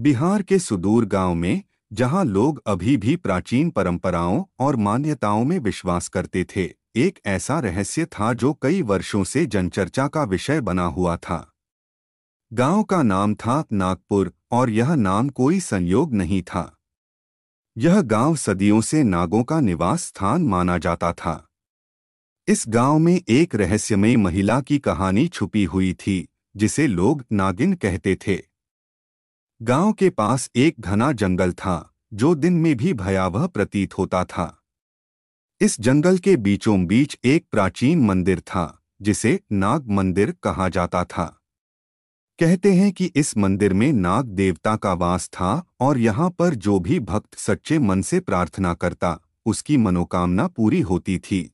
बिहार के सुदूर गांव में जहां लोग अभी भी प्राचीन परंपराओं और मान्यताओं में विश्वास करते थे एक ऐसा रहस्य था जो कई वर्षों से जनचर्चा का विषय बना हुआ था गांव का नाम था नागपुर और यह नाम कोई संयोग नहीं था यह गांव सदियों से नागों का निवास स्थान माना जाता था इस गांव में एक रहस्यमय महिला की कहानी छुपी हुई थी जिसे लोग नागिन कहते थे गांव के पास एक घना जंगल था जो दिन में भी भयावह प्रतीत होता था इस जंगल के बीचों बीच एक प्राचीन मंदिर था जिसे नाग मंदिर कहा जाता था कहते हैं कि इस मंदिर में नाग देवता का वास था और यहाँ पर जो भी भक्त सच्चे मन से प्रार्थना करता उसकी मनोकामना पूरी होती थी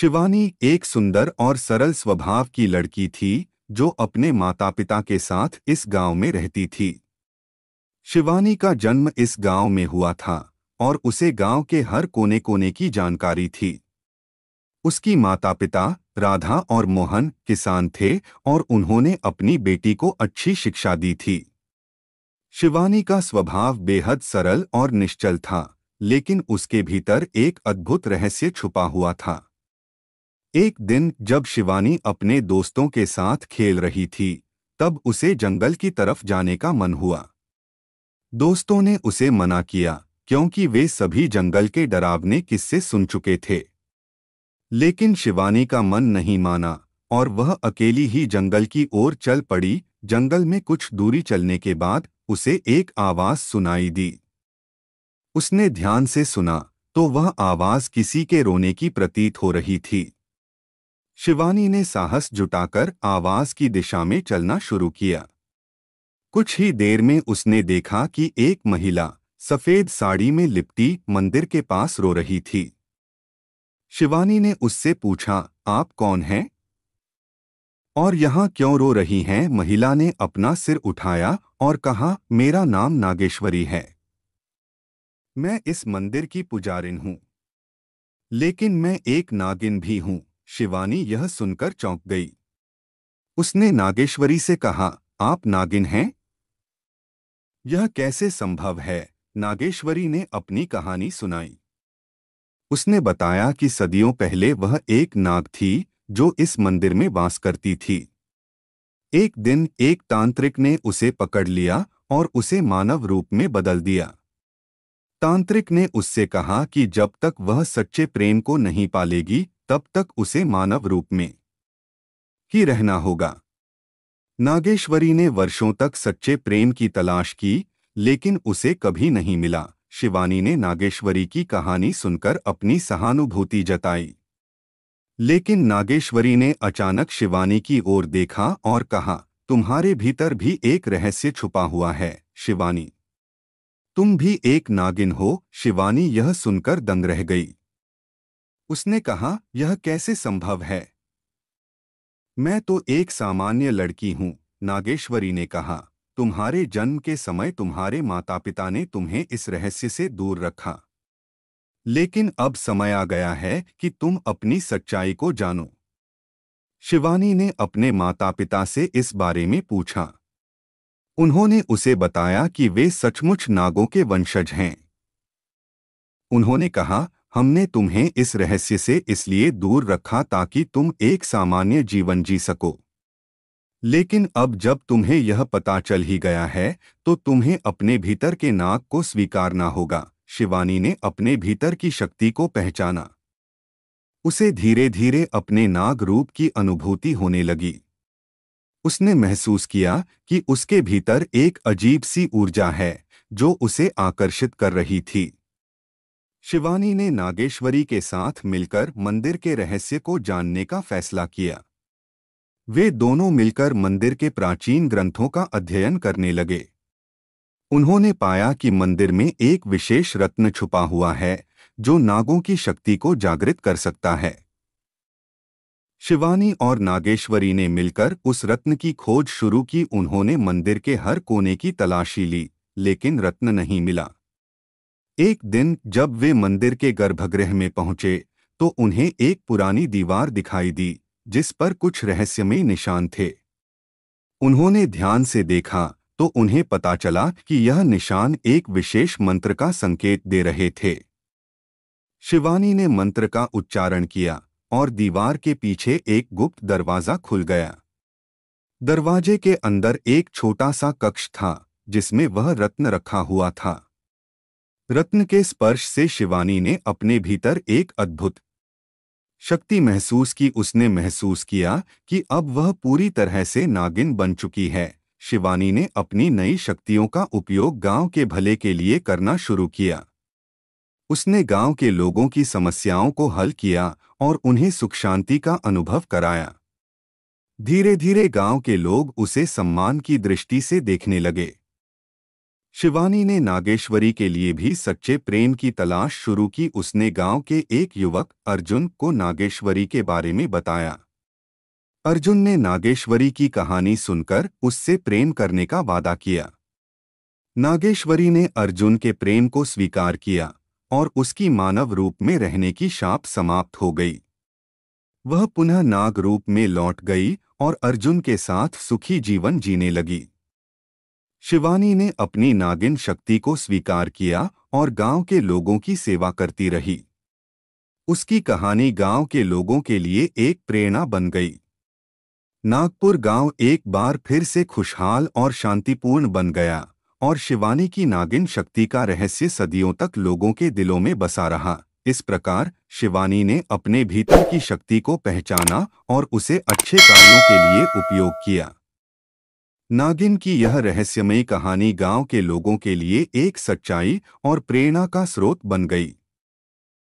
शिवानी एक सुंदर और सरल स्वभाव की लड़की थी जो अपने माता पिता के साथ इस गांव में रहती थी शिवानी का जन्म इस गांव में हुआ था और उसे गांव के हर कोने कोने की जानकारी थी उसकी माता पिता राधा और मोहन किसान थे और उन्होंने अपनी बेटी को अच्छी शिक्षा दी थी शिवानी का स्वभाव बेहद सरल और निश्चल था लेकिन उसके भीतर एक अद्भुत रहस्य छुपा हुआ था एक दिन जब शिवानी अपने दोस्तों के साथ खेल रही थी तब उसे जंगल की तरफ जाने का मन हुआ दोस्तों ने उसे मना किया क्योंकि वे सभी जंगल के डरावने किस्से सुन चुके थे लेकिन शिवानी का मन नहीं माना और वह अकेली ही जंगल की ओर चल पड़ी जंगल में कुछ दूरी चलने के बाद उसे एक आवाज़ सुनाई दी उसने ध्यान से सुना तो वह आवाज़ किसी के रोने की प्रतीत हो रही थी शिवानी ने साहस जुटाकर आवाज की दिशा में चलना शुरू किया कुछ ही देर में उसने देखा कि एक महिला सफेद साड़ी में लिपटी मंदिर के पास रो रही थी शिवानी ने उससे पूछा आप कौन हैं और यहाँ क्यों रो रही हैं महिला ने अपना सिर उठाया और कहा मेरा नाम नागेश्वरी है मैं इस मंदिर की पुजारिन हूँ लेकिन मैं एक नागिन भी हूँ शिवानी यह सुनकर चौंक गई उसने नागेश्वरी से कहा आप नागिन हैं यह कैसे संभव है नागेश्वरी ने अपनी कहानी सुनाई उसने बताया कि सदियों पहले वह एक नाग थी जो इस मंदिर में वास करती थी एक दिन एक तांत्रिक ने उसे पकड़ लिया और उसे मानव रूप में बदल दिया तांत्रिक ने उससे कहा कि जब तक वह सच्चे प्रेम को नहीं पालेगी तब तक उसे मानव रूप में ही रहना होगा नागेश्वरी ने वर्षों तक सच्चे प्रेम की तलाश की लेकिन उसे कभी नहीं मिला शिवानी ने नागेश्वरी की कहानी सुनकर अपनी सहानुभूति जताई लेकिन नागेश्वरी ने अचानक शिवानी की ओर देखा और कहा तुम्हारे भीतर भी एक रहस्य छुपा हुआ है शिवानी तुम भी एक नागिन हो शिवानी यह सुनकर दंग रह गई उसने कहा यह कैसे संभव है मैं तो एक सामान्य लड़की हूं नागेश्वरी ने कहा तुम्हारे जन्म के समय तुम्हारे माता पिता ने तुम्हें इस रहस्य से दूर रखा लेकिन अब समय आ गया है कि तुम अपनी सच्चाई को जानो शिवानी ने अपने माता पिता से इस बारे में पूछा उन्होंने उसे बताया कि वे सचमुच नागों के वंशज हैं उन्होंने कहा हमने तुम्हें इस रहस्य से इसलिए दूर रखा ताकि तुम एक सामान्य जीवन जी सको लेकिन अब जब तुम्हें यह पता चल ही गया है तो तुम्हें अपने भीतर के नाक को स्वीकारना होगा शिवानी ने अपने भीतर की शक्ति को पहचाना उसे धीरे धीरे अपने नाग रूप की अनुभूति होने लगी उसने महसूस किया कि उसके भीतर एक अजीब सी ऊर्जा है जो उसे आकर्षित कर रही थी शिवानी ने नागेश्वरी के साथ मिलकर मंदिर के रहस्य को जानने का फैसला किया वे दोनों मिलकर मंदिर के प्राचीन ग्रंथों का अध्ययन करने लगे उन्होंने पाया कि मंदिर में एक विशेष रत्न छुपा हुआ है जो नागों की शक्ति को जागृत कर सकता है शिवानी और नागेश्वरी ने मिलकर उस रत्न की खोज शुरू की उन्होंने मंदिर के हर कोने की तलाशी ली लेकिन रत्न नहीं मिला एक दिन जब वे मंदिर के गर्भगृह में पहुंचे तो उन्हें एक पुरानी दीवार दिखाई दी जिस पर कुछ रहस्यमय निशान थे उन्होंने ध्यान से देखा तो उन्हें पता चला कि यह निशान एक विशेष मंत्र का संकेत दे रहे थे शिवानी ने मंत्र का उच्चारण किया और दीवार के पीछे एक गुप्त दरवाजा खुल गया दरवाजे के अंदर एक छोटा सा कक्ष था जिसमें वह रत्न रखा हुआ था रत्न के स्पर्श से शिवानी ने अपने भीतर एक अद्भुत शक्ति महसूस की उसने महसूस किया कि अब वह पूरी तरह से नागिन बन चुकी है शिवानी ने अपनी नई शक्तियों का उपयोग गांव के भले के लिए करना शुरू किया उसने गांव के लोगों की समस्याओं को हल किया और उन्हें सुख शांति का अनुभव कराया धीरे धीरे गांव के लोग उसे सम्मान की दृष्टि से देखने लगे शिवानी ने नागेश्वरी के लिए भी सच्चे प्रेम की तलाश शुरू की उसने गांव के एक युवक अर्जुन को नागेश्वरी के बारे में बताया अर्जुन ने नागेश्वरी की कहानी सुनकर उससे प्रेम करने का वादा किया नागेश्वरी ने अर्जुन के प्रेम को स्वीकार किया और उसकी मानव रूप में रहने की शाप समाप्त हो गई वह पुनः नाग रूप में लौट गई और अर्जुन के साथ सुखी जीवन जीने लगी शिवानी ने अपनी नागिन शक्ति को स्वीकार किया और गांव के लोगों की सेवा करती रही उसकी कहानी गांव के लोगों के लिए एक प्रेरणा बन गई नागपुर गांव एक बार फिर से खुशहाल और शांतिपूर्ण बन गया और शिवानी की नागिन शक्ति का रहस्य सदियों तक लोगों के दिलों में बसा रहा इस प्रकार शिवानी ने अपने भीतर की शक्ति को पहचाना और उसे अच्छे कार्यों के लिए उपयोग किया नागिन की यह रहस्यमयी कहानी गांव के लोगों के लिए एक सच्चाई और प्रेरणा का स्रोत बन गई